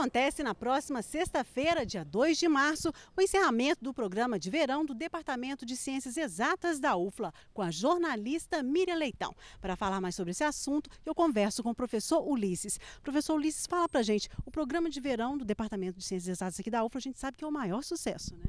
acontece na próxima sexta-feira, dia 2 de março, o encerramento do programa de verão do Departamento de Ciências Exatas da UFLA, com a jornalista Miriam Leitão. Para falar mais sobre esse assunto, eu converso com o professor Ulisses. Professor Ulisses, fala a gente, o programa de verão do Departamento de Ciências Exatas aqui da UFLA, a gente sabe que é o maior sucesso, né?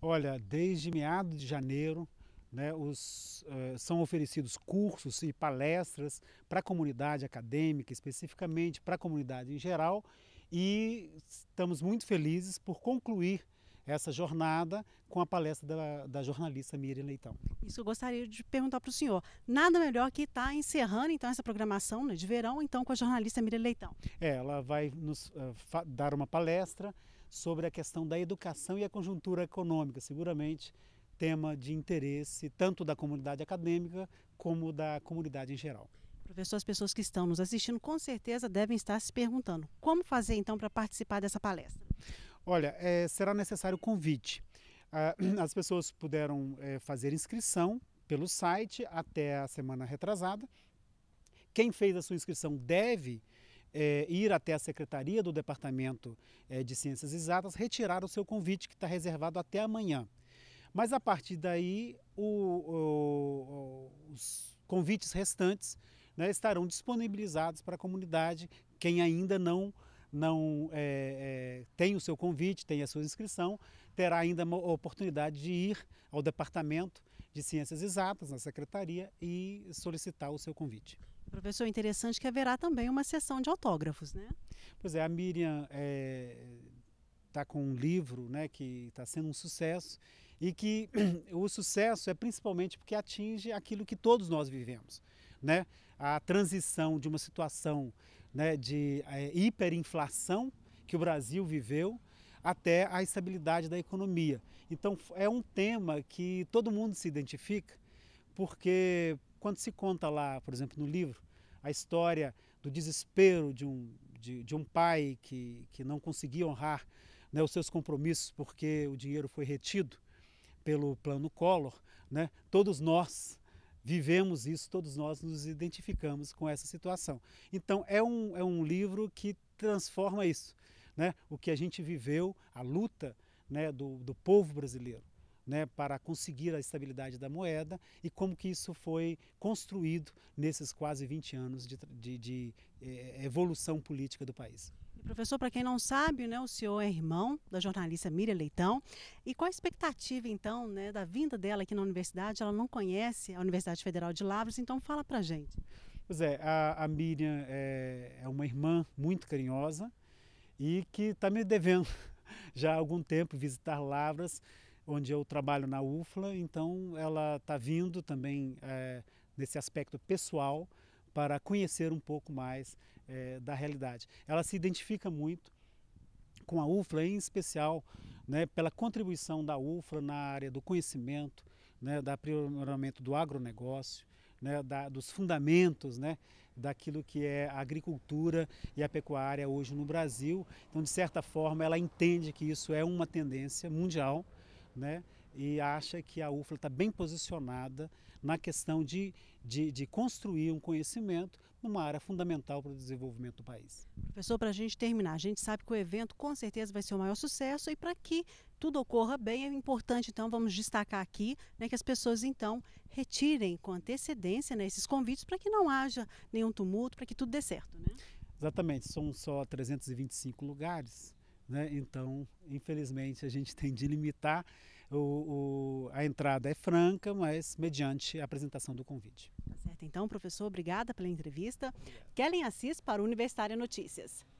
Olha, desde meados de janeiro, né, os, uh, são oferecidos cursos e palestras para a comunidade acadêmica, especificamente para a comunidade em geral, e estamos muito felizes por concluir essa jornada com a palestra da, da jornalista Miriam Leitão. Isso eu gostaria de perguntar para o senhor. Nada melhor que estar tá encerrando então essa programação né, de verão então com a jornalista Miriam Leitão. É, ela vai nos uh, dar uma palestra sobre a questão da educação e a conjuntura econômica, seguramente tema de interesse tanto da comunidade acadêmica como da comunidade em geral. Professor, as pessoas que estão nos assistindo com certeza devem estar se perguntando como fazer então para participar dessa palestra. Olha, é, será necessário convite. Ah, as pessoas puderam é, fazer inscrição pelo site até a semana retrasada. Quem fez a sua inscrição deve é, ir até a secretaria do Departamento de Ciências Exatas retirar o seu convite, que está reservado até amanhã. Mas a partir daí, o, o, os convites restantes né, estarão disponibilizados para a comunidade, quem ainda não não é, é, tem o seu convite, tem a sua inscrição, terá ainda a oportunidade de ir ao Departamento de Ciências Exatas, na Secretaria, e solicitar o seu convite. Professor, interessante que haverá também uma sessão de autógrafos, né? Pois é, a Miriam está é, tá com um livro né, que está sendo um sucesso e que o sucesso é principalmente porque atinge aquilo que todos nós vivemos né, a transição de uma situação né, de é, hiperinflação que o Brasil viveu até a estabilidade da economia. Então é um tema que todo mundo se identifica, porque quando se conta lá, por exemplo, no livro, a história do desespero de um, de, de um pai que, que não conseguia honrar né, os seus compromissos porque o dinheiro foi retido pelo plano Collor, né, todos nós vivemos isso, todos nós nos identificamos com essa situação. Então, é um, é um livro que transforma isso, né? o que a gente viveu, a luta né, do, do povo brasileiro. Né, para conseguir a estabilidade da moeda e como que isso foi construído nesses quase 20 anos de, de, de eh, evolução política do país. Professor, para quem não sabe, né, o senhor é irmão da jornalista Miriam Leitão. E qual a expectativa, então, né, da vinda dela aqui na universidade? Ela não conhece a Universidade Federal de Lavras, então fala para gente. Pois é, a, a Miriam é, é, uma irmã muito carinhosa e que está me devendo já há algum tempo visitar Lavras, onde eu trabalho na UFLA. Então, ela está vindo também é, nesse aspecto pessoal para conhecer um pouco mais é, da realidade. Ela se identifica muito com a UFLA, em especial né, pela contribuição da UFLA na área do conhecimento, né, do aprimoramento do agronegócio, né, da, dos fundamentos né, daquilo que é a agricultura e a pecuária hoje no Brasil. Então, de certa forma, ela entende que isso é uma tendência mundial né, e acha que a UFLA está bem posicionada na questão de, de, de, construir um conhecimento numa área fundamental para o desenvolvimento do país. Professor, para a gente terminar, a gente sabe que o evento com certeza vai ser o maior sucesso e para que tudo ocorra bem é importante, então, vamos destacar aqui né, que as pessoas, então, retirem com antecedência né, esses convites para que não haja nenhum tumulto, para que tudo dê certo, né? Exatamente, são só 325 lugares, né? então, infelizmente, a gente tem de limitar o, o, a entrada é franca, mas mediante a apresentação do convite. Tá certo. Então, professor, obrigada pela entrevista. Obrigado. Kellen Assis para o Universitário Notícias.